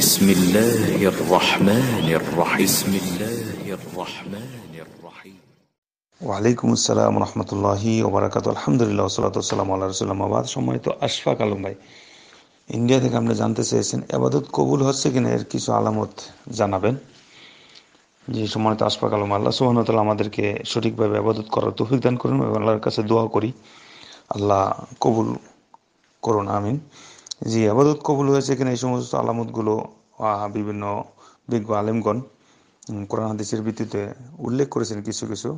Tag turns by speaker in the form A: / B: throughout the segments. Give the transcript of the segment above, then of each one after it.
A: بسم الله الرحمن الرحيم بسم الله الرحمن الرحيم ওয়ালাইকুম আসসালাম রহমতুল্লাহি ওবরাকাত আলহামদুলিল্লাহ সালাতাম আল্লাহ রসুল্লামাবাদ সম্মানিত আশফাক আলম ভাই ইন্ডিয়া থেকে আপনি জানতে চেয়েছেন এবাদত কবুল হচ্ছে কিনা এর কিছু আলামত জানাবেন জি সম্মানিত আশফাক আলম আল্লাহ সুবাহতাল আমাদেরকে সঠিকভাবে আবাদত করার তৌফিক দান করুন এবং আল্লাহর কাছে দোয়া করি আল্লাহ কবুল করুন আমিন জি আবাদত কবুল হয়েছে কিনা এই সমস্ত আলামতগুলো বিভিন্ন বিজ্ঞ আলেমগণ কোরআন হাদিসের ভিত্তিতে উল্লেখ করেছেন কিছু কিছু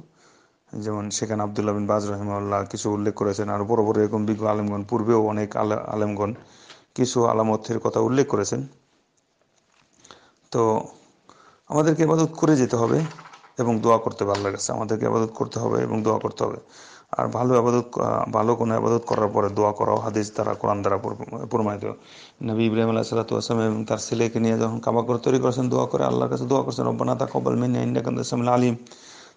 A: যেমন সেখানে আবদুল্লাহ বিন বাজ রহিমাল্লাহ কিছু উল্লেখ করেছেন আর বড় বড় এরকম বিজ্ঞ আলেমগণ পূর্বেও অনেক আলেমগণ কিছু আলামতের কথা উল্লেখ করেছেন তো আমাদেরকে আবাদত করে যেতে হবে এবং দোয়া করতে হবে আল্লাহর কাছে আমাদেরকে আবাদত করতে হবে এবং দোয়া করতে হবে আর ভালো আবাদত ভালো কোনো আবাদত করার পরে দোয়া করাও হাদিস দ্বারা কোরআন দ্বারা প্রমাণিত নবী ইব্রাহিম আল্লাহ সাল্লাতাম এবং তার ছেলেকে নিয়ে যখন কাবা করে তৈরি করেছেন দোয়া করে আল্লাহর কাছে দোয়া করছেন রব্বানা তা কবল মেনে ইন্দাকান্দাসমুল আলিম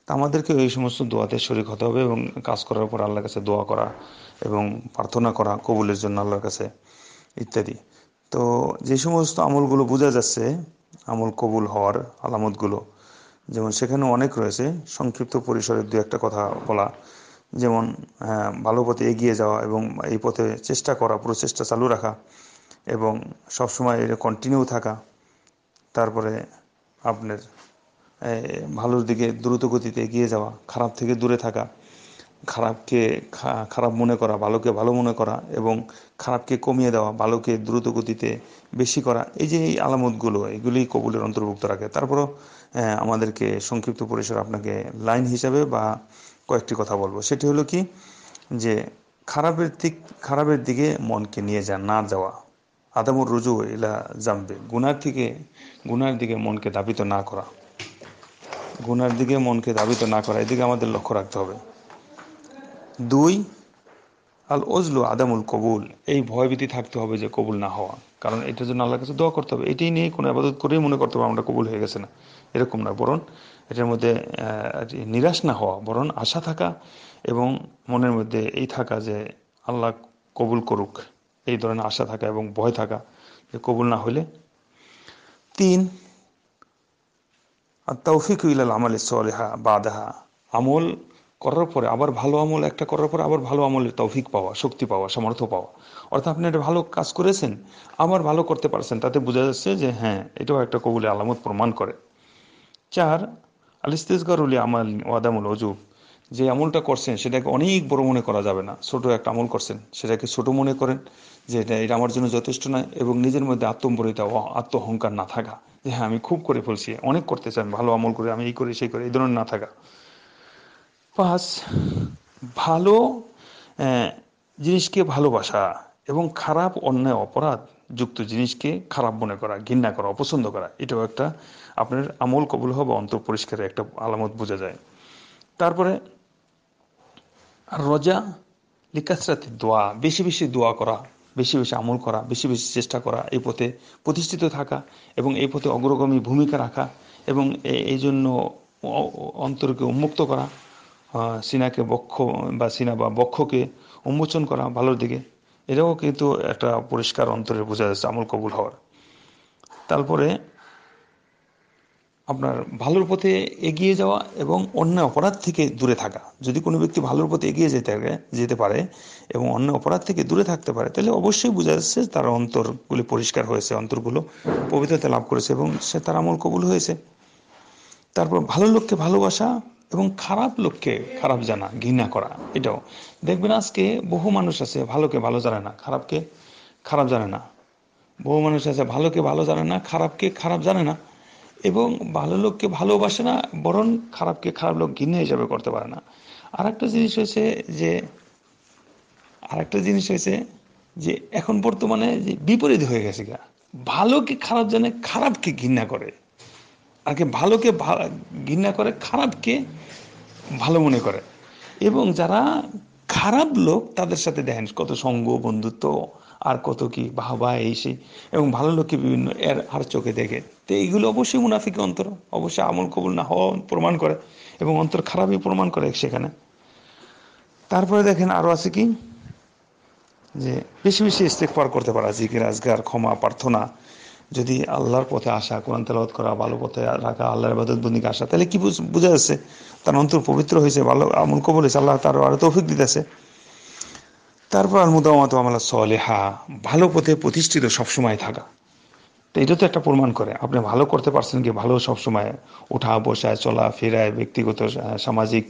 A: তা আমাদেরকে এই সমস্ত দোয়াতে শরিক হতে হবে এবং কাজ করার পর আল্লাহর কাছে দোয়া করা এবং প্রার্থনা করা কবুলের জন্য আল্লাহর কাছে ইত্যাদি তো যে সমস্ত আমলগুলো বোঝা যাচ্ছে আমল কবুল হওয়ার আলামতগুলো যেমন সেখানে অনেক রয়েছে সংক্ষিপ্ত পরিসরের দু একটা কথা বলা যেমন হ্যাঁ, ভালো পথে এগিয়ে যাওয়া এবং এই পথে চেষ্টা করা প্রচেষ্টা চালু রাখা এবং সবসময় এটা কন্টিনিউ থাকা তারপরে আপনার ভালোর দিকে দ্রুত গতিতে এগিয়ে যাওয়া খারাপ থেকে দূরে থাকা খারাপকে খারাপ মনে করা ভালোকে ভালো মনে করা এবং খারাপকে কমিয়ে দেওয়া ভালোকে দ্রুত গতিতে বেশি করা এই যে এই আলামতগুলো এগুলি কবুলের অন্তর্ভুক্ত রাখে তারপরও হ্যাঁ, আমাদেরকে সংক্ষিপ্ত পরিসর আপনাকে লাইন হিসাবে বা কয়েকটি কথা বলবো সেটি হলো কি যে খারাপের দিক খারাপের দিকে মনকে নিয়ে যা না যাওয়া আদামুর রুজু এলা জামবে গুনার থেকে গুনার দিকে মনকে দাবিত না করা গুনার দিকে মনকে দাবিত না করা এদিকে আমাদের লক্ষ্য রাখতে হবে দুই আল ওজলু আদামুল কবুল এই ভয়ভীতি থাকতে হবে যে কবুল না হওয়া কারণ এটার জন্য আল্লাহর কাছে দোয়া করতে হবে এটাই নিয়ে কোনো আবাদত করেই মনে করতে হবে আমরা কবুল হয়ে গেছে না এরকম না বরং এটার মধ্যে নিরাশ না হওয়া বরং আশা থাকা এবং মনের মধ্যে এই থাকা যে আল্লাহ কবুল করুক এই ধরনের আশা থাকা এবং ভয় থাকা যে কবুল না হলে তিন আর তৌফিক ইলাল আমাল সলেহা দেহা আমল করার পরে আবার ভালো আমল একটা করার পরে আবার ভালো আমলের তৌফিক পাওয়া শক্তি পাওয়া সামর্থ্য পাওয়া অর্থাৎ আপনি এটা ভালো কাজ করেছেন আবার ভালো করতে পারছেন তাতে বোঝা যাচ্ছে যে হ্যাঁ এটাও একটা কবুলে আলামত প্রমাণ করে চার আল ইস্তেজগারুল আমাল ওয়াদামুল অজুব যে আমলটা করছেন সেটাকে অনেক বড় মনে করা যাবে না ছোট একটা আমল করছেন সেটাকে ছোট মনে করেন যে এটা এটা আমার জন্য যথেষ্ট নয় এবং নিজের মধ্যে আত্মম্বরিতা আত্মহংকার না থাকা যে হ্যাঁ আমি খুব করে ফেলছি অনেক করতে চান ভালো আমল করে আমি এই করি সেই করি এই ধরনের না থাকা পাঁচ ভালো জিনিসকে ভালোবাসা এবং খারাপ অন্যায় অপরাধ যুক্ত জিনিসকে খারাপ মনে করা ঘৃণা করা অপছন্দ করা এটাও একটা আপনার আমল কবুল হওয়া অন্তর পরিষ্কারের একটা আলামত বোঝা যায় তারপরে রজা লিকাসরাতে দোয়া বেশি বেশি দোয়া করা বেশি বেশি আমল করা বেশি বেশি চেষ্টা করা এই পথে প্রতিষ্ঠিত থাকা এবং এই পথে অগ্রগামী ভূমিকা রাখা এবং এই জন্য অন্তরকে উন্মুক্ত করা সিনাকে বক্ষ বা সিনা বা বক্ষকে উন্মোচন করা ভালোর দিকে এটাও কিন্তু একটা পরিষ্কার অন্তরে বোঝা যাচ্ছে আমল কবুল হওয়ার তারপরে আপনার ভালোর পথে এগিয়ে যাওয়া এবং অন্য অপরাধ থেকে দূরে থাকা যদি কোনো ব্যক্তি ভালোর পথে এগিয়ে যেতে যেতে পারে এবং অন্য অপরাধ থেকে দূরে থাকতে পারে তাহলে অবশ্যই বোঝা যাচ্ছে তার অন্তরগুলি পরিষ্কার হয়েছে অন্তরগুলো পবিত্রতা লাভ করেছে এবং সে তার আমল কবুল হয়েছে তারপর ভালো লোককে ভালোবাসা এবং খারাপ লোককে খারাপ জানা ঘৃণা করা এটাও দেখবেন আজকে বহু মানুষ আছে ভালোকে ভালো জানে না খারাপকে খারাপ জানে না বহু মানুষ আছে ভালোকে ভালো জানে না খারাপকে খারাপ জানে না এবং ভালো লোককে ভালোবাসে না বরং খারাপকে খারাপ লোক ঘৃণা হিসাবে করতে পারে না আর একটা জিনিস হয়েছে যে আর একটা জিনিস হয়েছে যে এখন বর্তমানে যে বিপরীত হয়ে গেছে গা ভালোকে খারাপ জানে খারাপকে ঘৃণা করে আগে ভালোকে ঘৃণা করে খারাপকে ভালো মনে করে এবং যারা খারাপ লোক তাদের সাথে দেখেন কত সঙ্গ বন্ধুত্ব আর কত কি বাহবা এই সেই এবং ভালো লোককে বিভিন্ন এর আর চোখে দেখে তো এইগুলো অবশ্যই মুনাফিকে অন্তর অবশ্যই আমল কবুল না হওয়া প্রমাণ করে এবং অন্তর খারাপই প্রমাণ করে সেখানে তারপরে দেখেন আরও আছে কি যে বেশি বেশি পার করতে পারা জিকির আজগার ক্ষমা প্রার্থনা যদি আল্লাহর পথে আসা কোরআন তেলাবাদ করা ভালো পথে রাখা আল্লাহর আবাদত বন্দিকে আসা তাহলে কি বোঝা যাচ্ছে তার অন্তর পবিত্র হয়েছে ভালো আমল কবল হয়েছে আল্লাহ তার আরো তৌফিক দিতেছে তারপর আর মুদামাত আমলা সলেহা ভালো পথে প্রতিষ্ঠিত সবসময় থাকা তো এটা তো একটা প্রমাণ করে আপনি ভালো করতে পারছেন কি ভালো সবসময় ওঠা বসায় চলা ফেরায় ব্যক্তিগত সামাজিক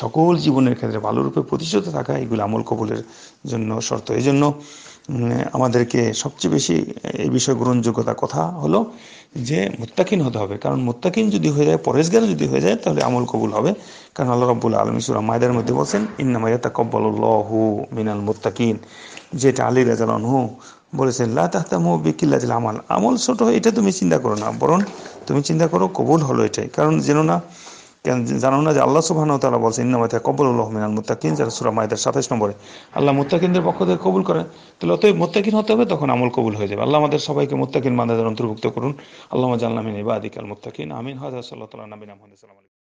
A: সকল জীবনের ক্ষেত্রে ভালো রূপে প্রতিষ্ঠিত থাকা এগুলো আমল কবলের জন্য শর্ত এই জন্য আমাদেরকে সবচেয়ে বেশি এই বিষয়ে গ্রহণযোগ্যতা কথা হলো যে মোত্তাকিন হতে হবে কারণ মোত্তাকিন যদি হয়ে যায় পরেশগার যদি হয়ে যায় তাহলে আমল কবুল হবে কারণ আল্লাহ রব্বুল আলমী মায়দের মধ্যে বলছেন ইন্না ল হু মিনাল মোত্তাকিন যেটা আলী হু বলেছেন লা তাহতামু বিকিল্লাজিল আমাল আমল ছোট এটা তুমি চিন্তা করো না বরং তুমি চিন্তা করো কবুল হলো এটাই কারণ যেন না কেন জানো না যে আল্লাহ সুবাহ তালা বলছে ইন্নামাতে কবুল উল্লাহ মিনাল মুত্তাকিন যারা সুরা মায়েদের সাতাশ নম্বরে আল্লাহ মুত্তাকিনদের পক্ষ থেকে কবুল করেন তাহলে অতই মুত্তাকিন হতে হবে তখন আমল কবুল হয়ে যাবে আল্লাহ আমাদের সবাইকে মোত্তাকিন বান্দাদের অন্তর্ভুক্ত করুন আল্লাহ জাল্লামিন ইবাদিক আল মুত্তাকিন আমিন হাজার সাল্লাহ তালা নবীন আহমদ সালাম